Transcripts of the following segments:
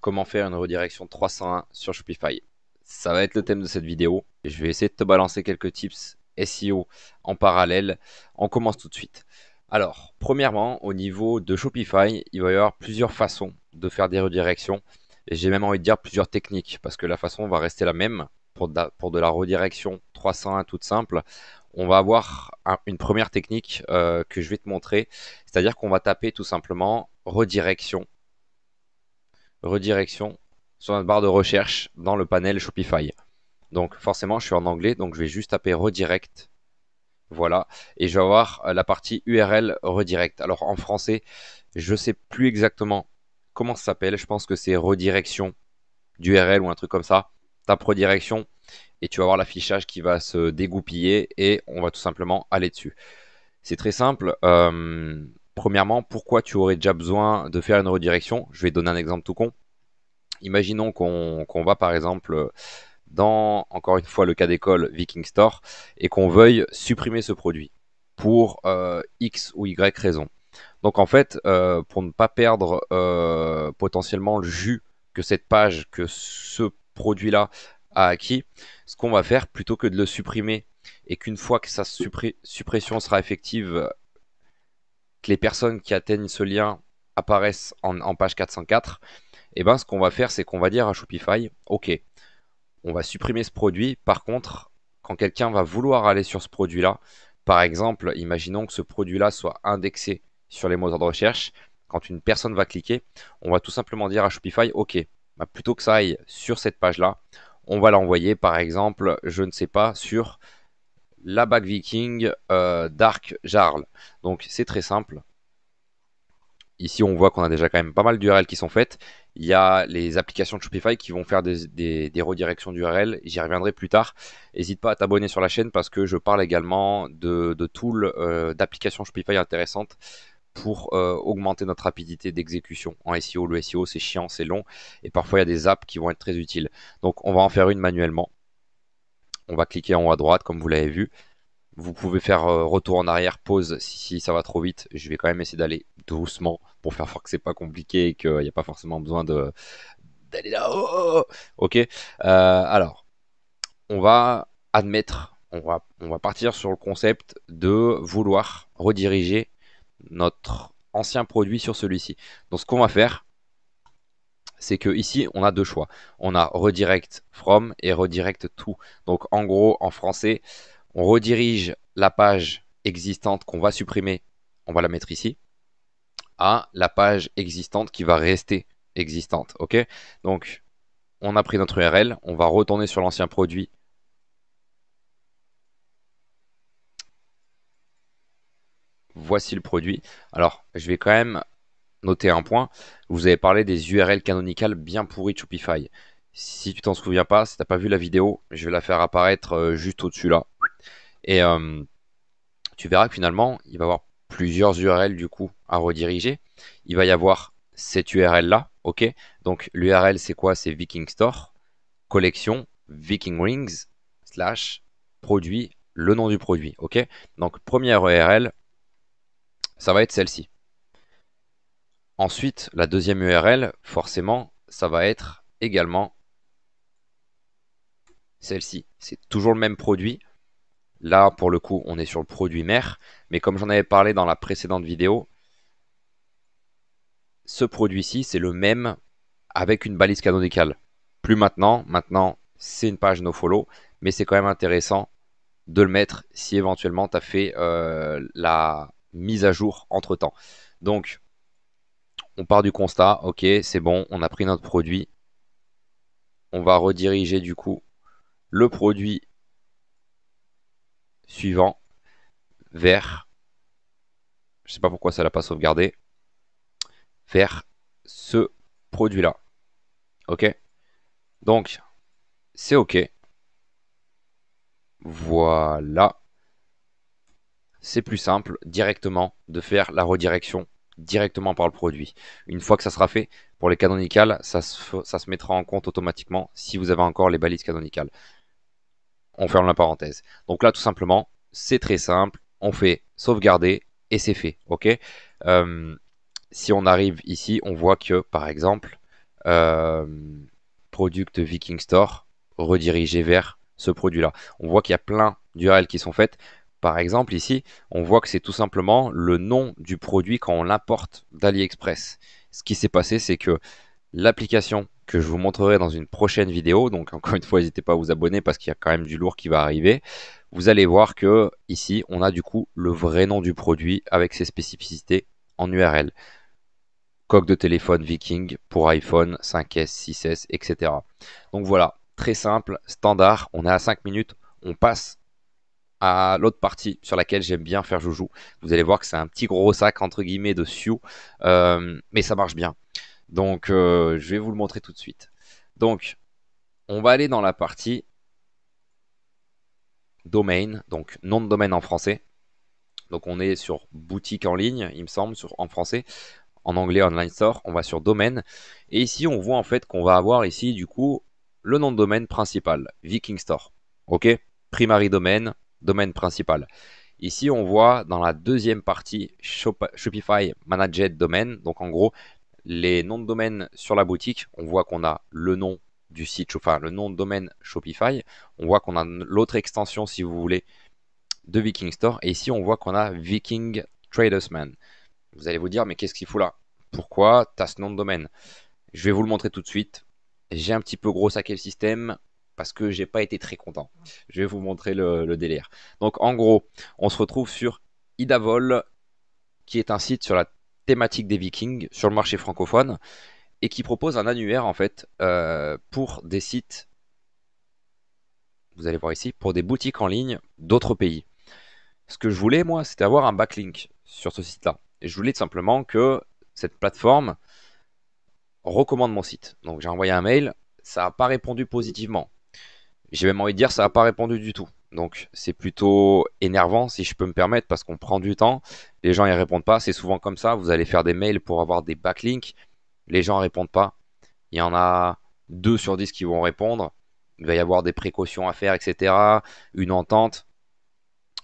comment faire une redirection 301 sur Shopify. Ça va être le thème de cette vidéo. Je vais essayer de te balancer quelques tips SEO en parallèle. On commence tout de suite. Alors, premièrement, au niveau de Shopify, il va y avoir plusieurs façons de faire des redirections. Et j'ai même envie de dire plusieurs techniques, parce que la façon va rester la même pour de la, pour de la redirection 301 toute simple. On va avoir une première technique euh, que je vais te montrer, c'est-à-dire qu'on va taper tout simplement redirection redirection sur notre barre de recherche dans le panel Shopify. Donc forcément, je suis en anglais, donc je vais juste taper redirect. Voilà, et je vais avoir euh, la partie URL redirect. Alors en français, je ne sais plus exactement comment ça s'appelle. Je pense que c'est redirection d'URL ou un truc comme ça. Tape redirection et tu vas voir l'affichage qui va se dégoupiller et on va tout simplement aller dessus. C'est très simple. Euh, Premièrement, pourquoi tu aurais déjà besoin de faire une redirection Je vais donner un exemple tout con. Imaginons qu'on va par exemple dans, encore une fois, le cas d'école Viking Store et qu'on veuille supprimer ce produit pour euh, X ou Y raison. Donc en fait, euh, pour ne pas perdre euh, potentiellement le jus que cette page, que ce produit-là a acquis, ce qu'on va faire, plutôt que de le supprimer et qu'une fois que sa suppression sera effective que les personnes qui atteignent ce lien apparaissent en, page 404, et eh ben, ce qu'on va faire, c'est qu'on va dire à Shopify, ok, on va supprimer ce produit. Par contre, quand quelqu'un va vouloir aller sur ce produit-là, par exemple, imaginons que ce produit-là soit indexé sur les moteurs de recherche. Quand une personne va cliquer, on va tout simplement dire à Shopify, ok, bah, plutôt que ça aille sur cette page-là, on va l'envoyer par exemple, je ne sais pas, sur la bag viking, euh, Dark Jarl. Donc c'est très simple. Ici on voit qu'on a déjà quand même pas mal d'URL qui sont faites. Il y a les applications de Shopify qui vont faire des, redirections d'URL. J'y reviendrai plus tard. N'hésite pas à t'abonner sur la chaîne parce que je parle également de, tools euh, d'applications Shopify intéressantes pour euh, augmenter notre rapidité d'exécution en SEO. Le SEO c'est chiant, c'est long et parfois il y a des apps qui vont être très utiles. Donc on va en faire une manuellement. On va cliquer en haut à droite, comme vous l'avez vu. Vous pouvez faire euh, retour en arrière, pause, si, ça va trop vite. Je vais quand même essayer d'aller doucement pour faire voir que c'est pas compliqué et qu'il n'y a pas forcément besoin de d'aller là-haut. Ok. Euh, alors, on va admettre, on va, on va partir sur le concept de vouloir rediriger notre ancien produit sur celui-ci. Donc, ce qu'on va faire, c'est que ici on a deux choix. On a redirect from et redirect to. Donc en gros en français, on redirige la page existante qu'on va supprimer, on va la mettre ici, à la page existante qui va rester existante. Ok Donc on a pris notre URL, on va retourner sur l'ancien produit. Voici le produit. Alors, je vais quand même Notez un point. Vous avez parlé des URL canonicales bien pourries de Shopify. Si tu t'en souviens pas, si t'as pas vu la vidéo, je vais la faire apparaître euh, juste au-dessus là. Et euh, tu verras que finalement, il va y avoir plusieurs URL du coup à rediriger. Il va y avoir cette URL là, ok Donc l'URL c'est quoi C'est Viking Store, collection, Viking Rings, slash, produit, le nom du produit, ok Donc première URL, ça va être celle-ci. Ensuite, la deuxième URL, forcément, ça va être également celle-ci. C'est toujours le même produit. Là, pour le coup, on est sur le produit mère. Mais comme j'en avais parlé dans la précédente vidéo, ce produit-ci, c'est le même avec une balise canonicale. Plus maintenant, maintenant, c'est une page nofollow, mais c'est quand même intéressant de le mettre si éventuellement tu as fait euh, la mise à jour entre-temps. Donc, on part du constat, ok, c'est bon, on a pris notre produit. On va rediriger du coup le produit suivant vers, je sais pas pourquoi ça l'a pas sauvegardé, vers ce produit-là. Ok Donc, c'est ok. Voilà. C'est plus simple directement de faire la redirection directement par le produit. Une fois que ça sera fait, pour les canonicales, ça se, mettra en compte automatiquement si vous avez encore les balises canonicales. On ferme la parenthèse. Donc là, tout simplement, c'est très simple. On fait sauvegarder et c'est fait. Ok euh, Si on arrive ici, on voit que, par exemple, euh, Product Viking Store redirigé vers ce produit-là. On voit qu'il y a plein d'URL qui sont faites. Par exemple, ici, on voit que c'est tout simplement le nom du produit quand on l'importe d'AliExpress. Ce qui s'est passé, c'est que l'application que je vous montrerai dans une prochaine vidéo, donc encore une fois, n'hésitez pas à vous abonner parce qu'il y a quand même du lourd qui va arriver, vous allez voir que ici, on a du coup le vrai nom du produit avec ses spécificités en URL. Coque de téléphone Viking pour iPhone 5S, 6S, etc. Donc voilà, très simple, standard, on est à 5 minutes, on passe à l'autre partie sur laquelle j'aime bien faire joujou. Vous allez voir que c'est un petit gros sac entre guillemets de Sioux, euh, mais ça marche bien. Donc euh, je vais vous le montrer tout de suite. Donc on va aller dans la partie domaine, donc nom de domaine en français. Donc on est sur boutique en ligne, il me semble, sur, en français. En anglais, online store, on va sur domaine. Et ici, on voit en fait qu'on va avoir ici, du coup, le nom de domaine principal, Viking Store. OK Primary domaine, domaine principal. Ici, on voit dans la deuxième partie Shopify Managed Domain. Donc, en gros, les noms de domaine sur la boutique, on voit qu'on a le nom du site, enfin le nom de domaine Shopify. On voit qu'on a l'autre extension, si vous voulez, de Viking Store. Et ici, on voit qu'on a Viking Tradersman. Vous allez vous dire, mais qu'est-ce qu'il faut là Pourquoi tu as ce nom de domaine Je vais vous le montrer tout de suite. J'ai un petit peu gros saqué le système parce que j'ai pas été très content. Je vais vous montrer le, délire. Donc en gros, on se retrouve sur Idavol, qui est un site sur la thématique des Vikings sur le marché francophone et qui propose un annuaire en fait euh, pour des sites. Vous allez voir ici pour des boutiques en ligne d'autres pays. Ce que je voulais moi, c'était avoir un backlink sur ce site-là. Et je voulais tout simplement que cette plateforme recommande mon site. Donc j'ai envoyé un mail, ça n'a pas répondu positivement j'ai même envie de dire, ça n'a pas répondu du tout. Donc c'est plutôt énervant si je peux me permettre parce qu'on prend du temps, les gens y répondent pas, c'est souvent comme ça, vous allez faire des mails pour avoir des backlinks, les gens répondent pas. Il y en a 2 sur 10 qui vont répondre, il va y avoir des précautions à faire, etc. Une entente.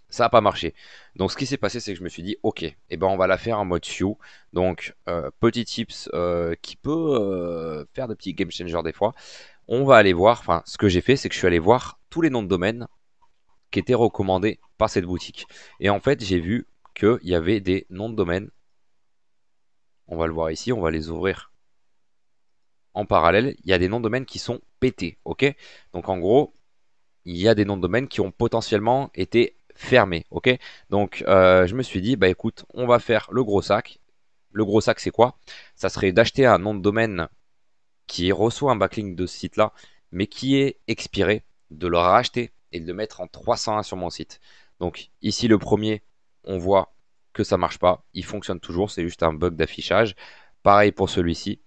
Ça n'a pas marché. Donc ce qui s'est passé, c'est que je me suis dit, ok, eh ben, on va la faire en mode You. Donc euh, petit tips euh, qui peut euh, faire des petits game changers des fois on va aller voir, enfin ce que j'ai fait, c'est que je suis allé voir tous les noms de domaine qui étaient recommandés par cette boutique. Et en fait, j'ai vu qu'il y avait des noms de domaines. On va le voir ici, on va les ouvrir. En parallèle, il y a des noms de domaines qui sont pétés, ok Donc en gros, il y a des noms de domaines qui ont potentiellement été fermés, ok Donc euh, je me suis dit, bah écoute, on va faire le gros sac. Le gros sac, c'est quoi Ça serait d'acheter un nom de domaine qui reçoit un backlink de ce site-là, mais qui est expiré, de le racheter et de le mettre en 301 sur mon site. Donc ici le premier, on voit que ça marche pas, il fonctionne toujours, c'est juste un bug d'affichage. Pareil pour celui-ci,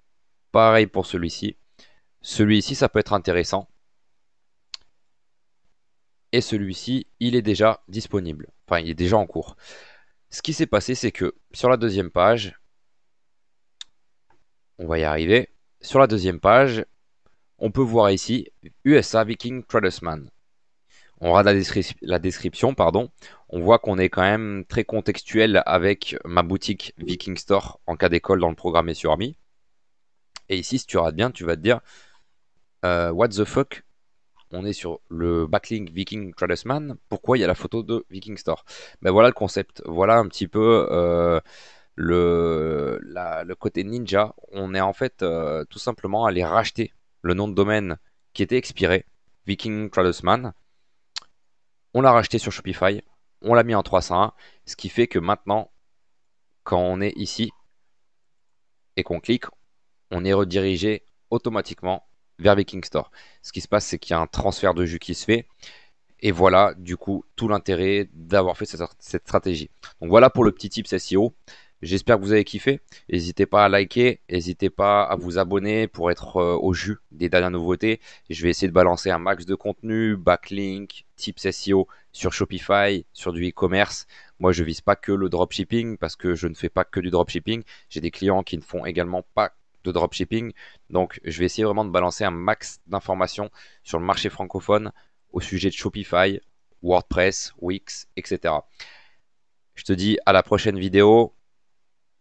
pareil pour celui-ci. Celui-ci, ça peut être intéressant. Et celui-ci, il est déjà disponible. Enfin, il est déjà en cours. Ce qui s'est passé, c'est que sur la deuxième page, on va y arriver. Sur la deuxième page, on peut voir ici USA Viking Tradersman ». On regarde la, description, pardon. on voit qu'on est quand même très contextuel avec ma boutique Viking Store en cas d'école dans le programme et sur Army. Et ici, si tu regardes bien, tu vas te dire euh, What the fuck on est sur le backlink Viking Tradersman », pourquoi il y a la photo de Viking Store Ben voilà le concept, voilà un petit peu euh, le, le côté ninja, on est en fait euh, tout simplement allé racheter le nom de domaine qui était expiré, Viking Tradesman. On l'a racheté sur Shopify, on l'a mis en 301, ce qui fait que maintenant, quand on est ici et qu'on clique, on est redirigé automatiquement vers Viking Store. Ce qui se passe, c'est qu'il y a un transfert de jus qui se fait. Et voilà, du coup, tout l'intérêt d'avoir fait cette, cette stratégie. Donc voilà pour le petit tips SEO. J'espère que vous avez kiffé. N'hésitez pas à liker, n'hésitez pas à vous abonner pour être euh, au jus des dernières nouveautés. Je vais essayer de balancer un max de contenu, backlink, tips SEO sur Shopify, sur du e-commerce. Moi, je ne vise pas que le dropshipping parce que je ne fais pas que du dropshipping. J'ai des clients qui ne font également pas de dropshipping. Donc, je vais essayer vraiment de balancer un max d'informations sur le marché francophone au sujet de Shopify, WordPress, Wix, etc. Je te dis à la prochaine vidéo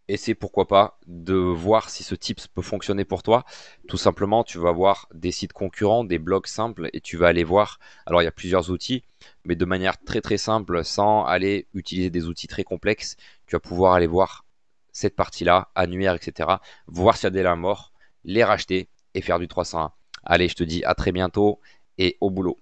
essaie pourquoi pas de voir si ce tips peut fonctionner pour toi. Tout simplement, tu vas voir des sites concurrents, des blogs simples et tu vas aller voir. Alors, il y a plusieurs outils, mais de manière très très simple, sans aller utiliser des outils très complexes, tu vas pouvoir aller voir cette partie-là, annuaire, etc. Voir s'il y a des lames morts, les racheter et faire du 301. Allez, je te dis à très bientôt et au boulot.